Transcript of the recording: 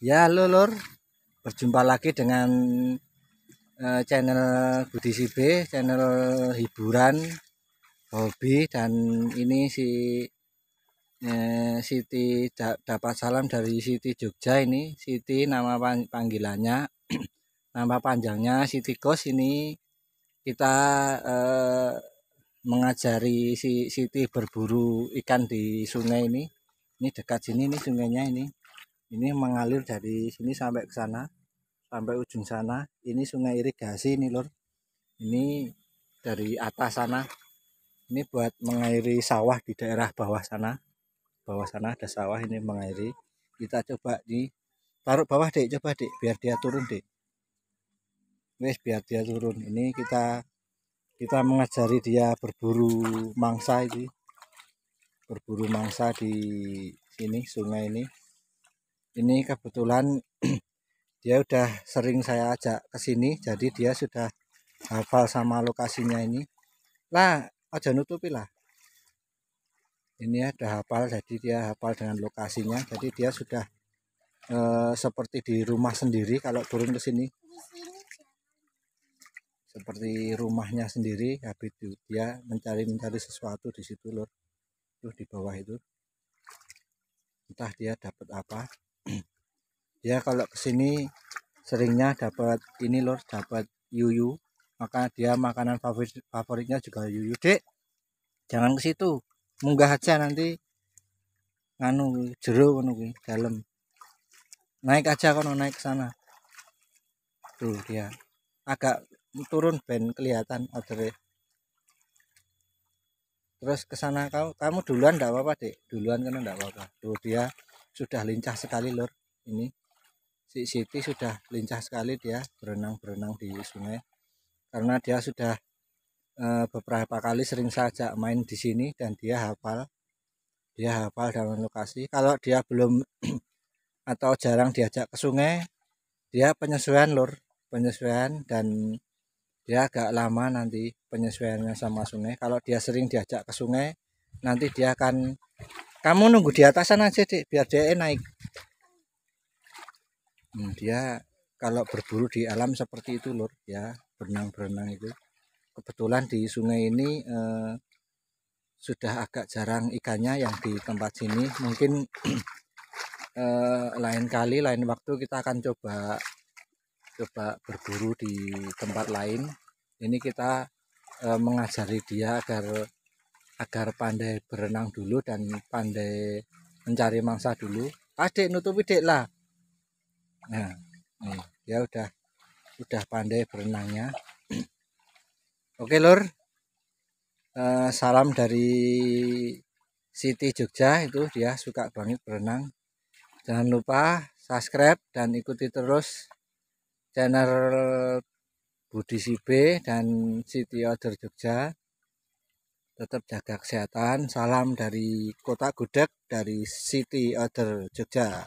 Ya, lulur. Berjumpa lagi dengan uh, channel Budi Sibe, channel hiburan, hobi dan ini si uh, Siti da dapat salam dari Siti Jogja ini. Siti nama panggilannya. nama panjangnya Siti Kos ini kita uh, mengajari si Siti berburu ikan di sungai ini. Ini dekat sini nih sungainya ini ini mengalir dari sini sampai ke sana sampai ujung sana ini sungai irigasi ini lor ini dari atas sana ini buat mengairi sawah di daerah bawah sana bawah sana ada sawah ini mengairi kita coba di taruh bawah dek coba dek biar dia turun dek wes biar dia turun ini kita kita mengajari dia berburu mangsa ini berburu mangsa di sini sungai ini ini kebetulan dia udah sering saya ajak ke sini jadi dia sudah hafal sama lokasinya ini lah aja nutupi lah ini ada hafal jadi dia hafal dengan lokasinya jadi dia sudah e, seperti di rumah sendiri kalau turun ke sini seperti rumahnya sendiri habis itu dia mencari-mencari sesuatu di situ lur tuh di bawah itu entah dia dapat apa dia ya, kalau kesini seringnya dapat ini lor dapat yuyu maka dia makanan favorit favoritnya juga yuyu dek jangan ke situ munggah aja nanti nganu jeru menunggu dalam naik aja kono naik ke sana tuh dia agak turun ben kelihatan ordernya terus ke sana kamu kamu duluan enggak apa-apa Dek duluan kan enggak apa-apa tuh dia sudah lincah sekali lur ini si Siti sudah lincah sekali dia berenang-berenang di sungai karena dia sudah e, beberapa kali sering saja main di sini dan dia hafal dia hafal dalam lokasi kalau dia belum atau jarang diajak ke sungai dia penyesuaian lur penyesuaian dan dia agak lama nanti penyesuaiannya sama sungai kalau dia sering diajak ke sungai nanti dia akan kamu nunggu di atasan aja, deh, biar dia naik. Hmm, dia kalau berburu di alam seperti itu, Lur, ya, berenang-berenang itu. Kebetulan di sungai ini eh, sudah agak jarang ikannya yang di tempat sini. Mungkin eh, lain kali, lain waktu kita akan coba coba berburu di tempat lain. Ini kita eh, mengajari dia agar agar pandai berenang dulu dan pandai mencari mangsa dulu adik nutupi dek lah nah nih, dia udah udah pandai berenangnya oke lor, uh, eh, salam dari Siti Jogja itu dia suka banget berenang jangan lupa subscribe dan ikuti terus channel Budi Sibe dan Siti Oder Jogja tetap jaga kesehatan salam dari kota gudeg dari City Order Jogja